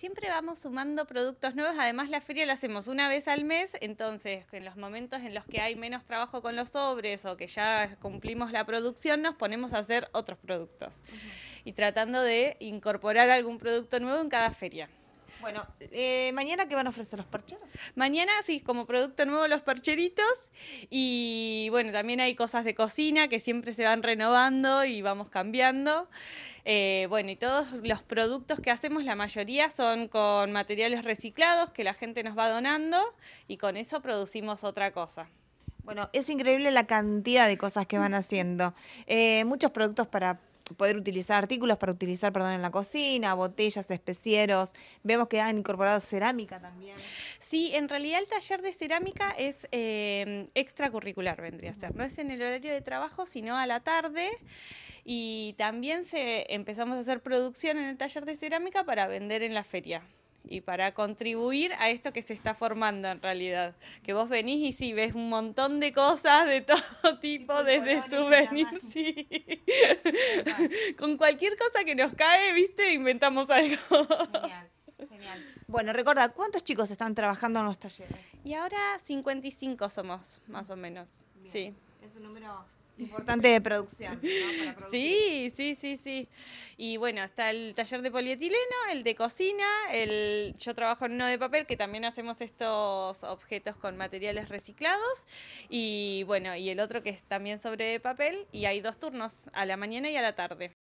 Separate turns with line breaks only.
Siempre vamos sumando productos nuevos, además la feria la hacemos una vez al mes, entonces en los momentos en los que hay menos trabajo con los sobres o que ya cumplimos la producción, nos ponemos a hacer otros productos y tratando de incorporar algún producto nuevo en cada feria. Bueno, eh, mañana qué van a ofrecer los parcheros. Mañana sí, como producto nuevo los parcheritos y bueno, también hay cosas de cocina que siempre se van renovando y vamos cambiando. Eh, bueno, y todos los productos que hacemos, la mayoría son con materiales reciclados que la gente nos va donando y con eso producimos otra cosa.
Bueno, es increíble la cantidad de cosas que van haciendo. Eh, muchos productos para poder utilizar artículos para utilizar, perdón, en la cocina, botellas, especieros. Vemos que han incorporado cerámica también.
Sí, en realidad el taller de cerámica es eh, extracurricular, vendría a ser. No es en el horario de trabajo, sino a la tarde. Y también se, empezamos a hacer producción en el taller de cerámica para vender en la feria y para contribuir a esto que se está formando en realidad. Que vos venís y sí, ves un montón de cosas de todo tipo, desde su sí. Con cualquier cosa que nos cae, viste, inventamos algo. Genial,
genial. Bueno, recordar, ¿cuántos chicos están trabajando en los talleres?
Y ahora 55 somos, más o menos. Sí.
Es un número Importante de producción.
sí, sí, sí, sí. Y bueno, está el taller de polietileno, el de cocina, el yo trabajo en uno de papel, que también hacemos estos objetos con materiales reciclados. Y bueno, y el otro que es también sobre papel, y hay dos turnos, a la mañana y a la tarde.